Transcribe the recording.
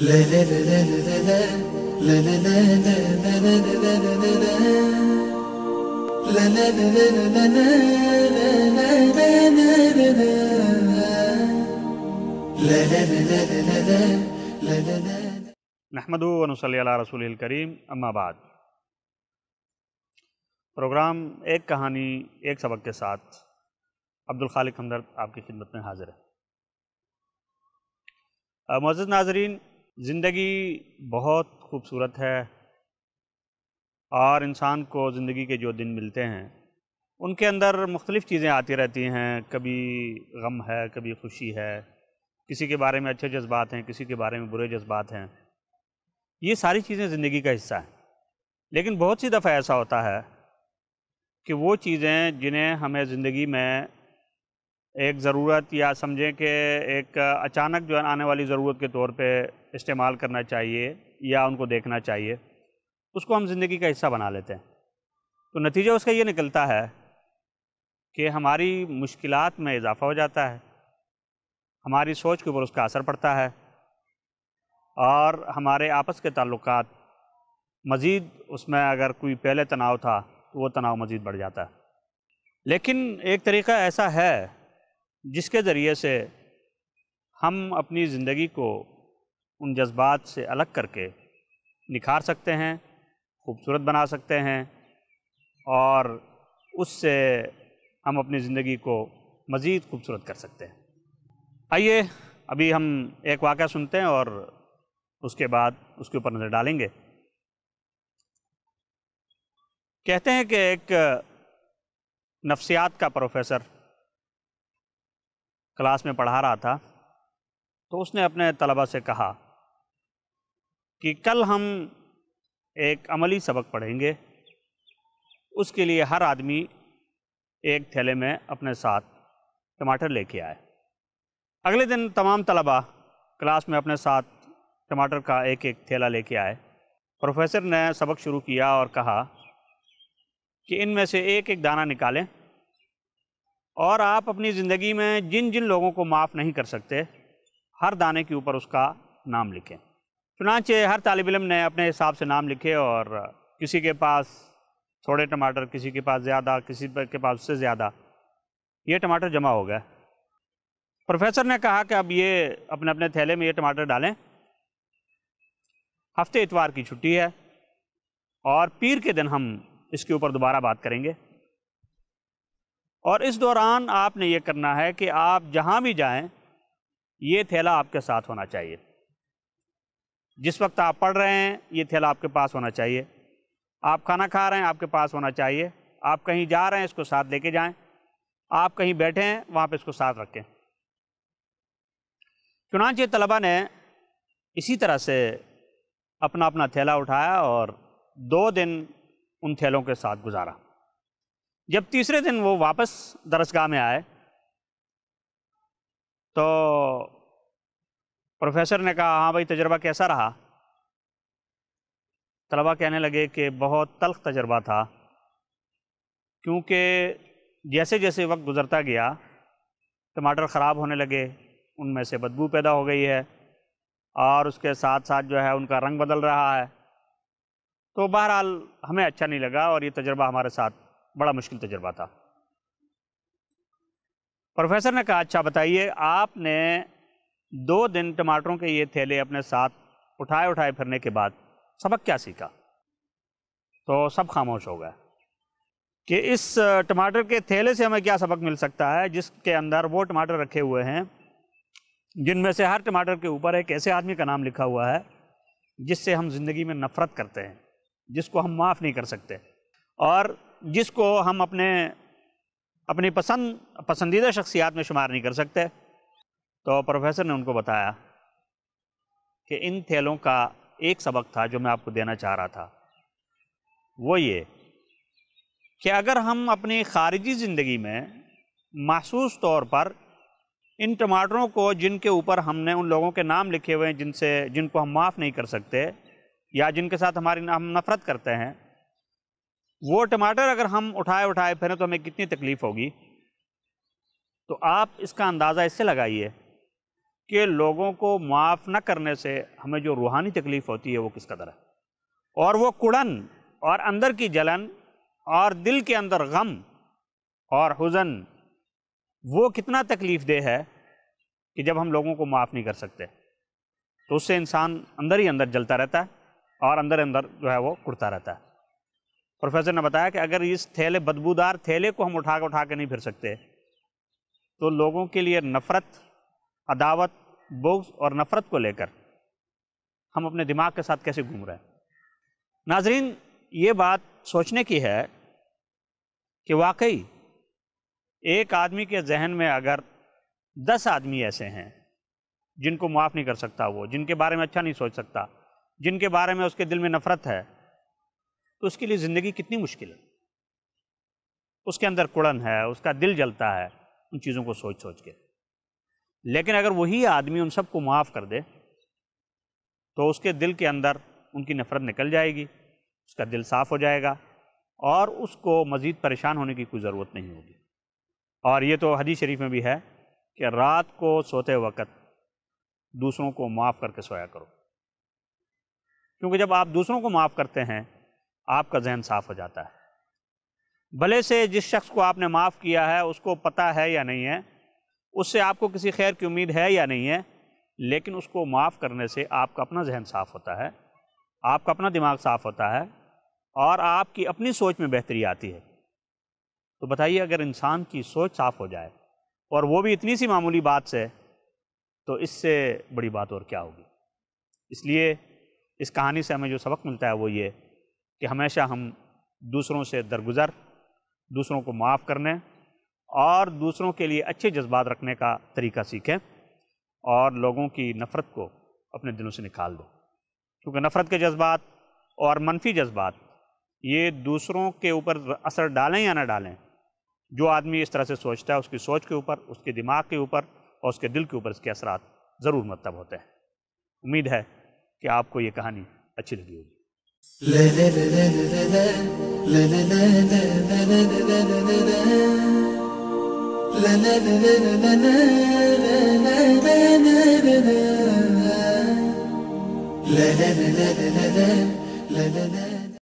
नहमदो वनसल्ला रसूल करीम अम्माबाद प्रोग्राम एक कहानी एक सबक के साथ अब्दुल खालिक हमदर्द आपकी खिदमत में हाजिर है मोज़ नाजरीन ज़िंदगी बहुत खूबसूरत है और इंसान को ज़िंदगी के जो दिन मिलते हैं उनके अंदर मुख्तलिफ़ चीज़ें आती रहती हैं कभी गम है कभी खुशी है किसी के बारे में अच्छे जज्बात हैं किसी के बारे में बुरे जज्बात हैं ये सारी चीज़ें ज़िंदगी का हिस्सा हैं लेकिन बहुत सी दफ़ा ऐसा होता है कि वो चीज़ें जिन्हें हमें ज़िंदगी में एक ज़रूरत या समझें कि एक अचानक जो है आने वाली ज़रूरत के तौर पे इस्तेमाल करना चाहिए या उनको देखना चाहिए उसको हम ज़िंदगी का हिस्सा बना लेते हैं तो नतीजा उसका ये निकलता है कि हमारी मुश्किल में इजाफ़ा हो जाता है हमारी सोच के ऊपर उसका असर पड़ता है और हमारे आपस के ताल्लुक मज़ीद उसमें अगर कोई पहले तनाव था तो वो तनाव मज़ीद बढ़ जाता है लेकिन एक तरीका ऐसा है जिसके ज़रिए से हम अपनी ज़िंदगी को उन जज्बात से अलग करके निखार सकते हैं खूबसूरत बना सकते हैं और उससे हम अपनी ज़िंदगी को मज़ीद खूबसूरत कर सकते हैं आइए अभी हम एक वाक़ सुनते हैं और उसके बाद उसके ऊपर नज़र डालेंगे कहते हैं कि एक नफ्सियात का प्रोफेसर क्लास में पढ़ा रहा था तो उसने अपने तलबा से कहा कि कल हम एक अमली सबक पढ़ेंगे उसके लिए हर आदमी एक थैले में अपने साथ टमाटर लेके आए अगले दिन तमाम तलबा क्लास में अपने साथ टमाटर का एक एक थैला लेके आए प्रोफेसर ने सबक शुरू किया और कहा कि इनमें से एक एक दाना निकालें और आप अपनी ज़िंदगी में जिन जिन लोगों को माफ़ नहीं कर सकते हर दाने के ऊपर उसका नाम लिखें चुनाचे हर तालब इम ने अपने हिसाब से नाम लिखे और किसी के पास थोड़े टमाटर किसी के पास ज़्यादा किसी के पास उससे ज़्यादा ये टमाटर जमा हो गए प्रोफेसर ने कहा कि अब ये अपने अपने थैले में ये टमाटर डालें हफ्ते इतवार की छुट्टी है और पीर के दिन हम इसके ऊपर दोबारा बात करेंगे और इस दौरान आपने ये करना है कि आप जहाँ भी जाएं ये थैला आपके साथ होना चाहिए जिस वक्त आप पढ़ रहे हैं ये थैला आपके पास होना चाहिए आप खाना खा रहे हैं आपके पास होना चाहिए आप कहीं जा रहे हैं इसको साथ लेके जाएं आप कहीं बैठे हैं वहाँ पे इसको साथ रखें चुनाचे तलबा ने इसी तरह से अपना अपना थैला उठाया और दो दिन उन थैलों के साथ गुजारा जब तीसरे दिन वो वापस दरसगाह में आए तो प्रोफेसर ने कहा हाँ भाई तजर्बा कैसा रहा तलबा कहने लगे कि बहुत तलख तजर्बा था क्योंकि जैसे जैसे वक्त गुज़रता गया टमाटर ख़राब होने लगे उनमें से बदबू पैदा हो गई है और उसके साथ साथ जो है उनका रंग बदल रहा है तो बहरहाल हमें अच्छा नहीं लगा और ये तजर्बा हमारे साथ बड़ा मुश्किल तजर्बा था प्रोफेसर ने कहा अच्छा बताइए आपने दो दिन टमाटरों के ये थैले अपने साथ उठाए उठाए फिरने के बाद सबक क्या सीखा तो सब खामोश हो गए कि इस टमाटर के थैले से हमें क्या सबक मिल सकता है जिसके अंदर वो टमाटर रखे हुए हैं जिनमें से हर टमाटर के ऊपर एक ऐसे आदमी का नाम लिखा हुआ है जिससे हम ज़िंदगी में नफ़रत करते हैं जिसको हम माफ़ नहीं कर सकते और जिसको हम अपने अपनी पसंद पसंदीदा शख्सियात में शुमार नहीं कर सकते तो प्रोफेसर ने उनको बताया कि इन थैलों का एक सबक था जो मैं आपको देना चाह रहा था वो ये कि अगर हम अपनी ख़ारिजी ज़िंदगी में महसूस तौर पर इन टमाटरों को जिनके ऊपर हमने उन लोगों के नाम लिखे हुए हैं जिनसे जिनको हम माफ़ नहीं कर सकते या जिनके साथ हमारी हम नफ़रत करते हैं वो टमाटर अगर हम उठाए उठाए फिर तो हमें कितनी तकलीफ़ होगी तो आप इसका अंदाज़ा इससे लगाइए कि लोगों को माफ़ न करने से हमें जो रूहानी तकलीफ़ होती है वो किस कदर है और वो कुड़न और अंदर की जलन और दिल के अंदर गम और हुजन वो कितना तकलीफ़ देह है कि जब हम लोगों को माफ़ नहीं कर सकते तो उससे इंसान अंदर ही अंदर जलता रहता है और अंदर अंदर जो है वो कुड़ता रहता है प्रोफेसर ने बताया कि अगर इस थैले बदबूदार थैले को हम उठा कर उठा के नहीं फिर सकते तो लोगों के लिए नफ़रत अदावत बोग्स और नफ़रत को लेकर हम अपने दिमाग के साथ कैसे घूम रहे हैं नाजरीन ये बात सोचने की है कि वाकई एक आदमी के जहन में अगर दस आदमी ऐसे हैं जिनको माफ़ नहीं कर सकता वो जिनके बारे में अच्छा नहीं सोच सकता जिनके बारे में उसके दिल में नफ़रत है तो उसके लिए ज़िंदगी कितनी मुश्किल है उसके अंदर कुड़न है उसका दिल जलता है उन चीज़ों को सोच सोच के लेकिन अगर वही आदमी उन सबको माफ़ कर दे तो उसके दिल के अंदर उनकी नफ़रत निकल जाएगी उसका दिल साफ़ हो जाएगा और उसको मज़ीद परेशान होने की कोई ज़रूरत नहीं होगी और ये तो हदीस शरीफ में भी है कि रात को सोते वक़्त दूसरों को माफ़ करके सोया करो क्योंकि जब आप दूसरों को माफ़ करते हैं आपका जहन साफ हो जाता है भले से जिस शख्स को आपने माफ़ किया है उसको पता है या नहीं है उससे आपको किसी खैर की उम्मीद है या नहीं है लेकिन उसको माफ़ करने से आपका अपना जहन साफ़ होता है आपका अपना दिमाग साफ़ होता है और आपकी अपनी सोच में बेहतरी आती है तो बताइए अगर इंसान की सोच साफ़ हो जाए और वो भी इतनी सी मामूली बात से तो इससे बड़ी बात और क्या होगी इसलिए इस कहानी से हमें जो सबक मिलता है वो ये कि हमेशा हम दूसरों से दरगुजर दूसरों को माफ़ करने और दूसरों के लिए अच्छे जज्बात रखने का तरीका सीखें और लोगों की नफ़रत को अपने दिलों से निकाल दें क्योंकि नफ़रत के जज्बात और मनफी जज्बात ये दूसरों के ऊपर असर डालें या ना डालें जो आदमी इस तरह से सोचता है उसकी सोच के ऊपर उसके दिमाग के ऊपर और उसके दिल के ऊपर इसके असरात ज़रूर मतलब होते हैं उम्मीद है कि आपको ये कहानी अच्छी लगी होगी لا لا لا لا لا لا لا لا لا لا لا لا لا لا لا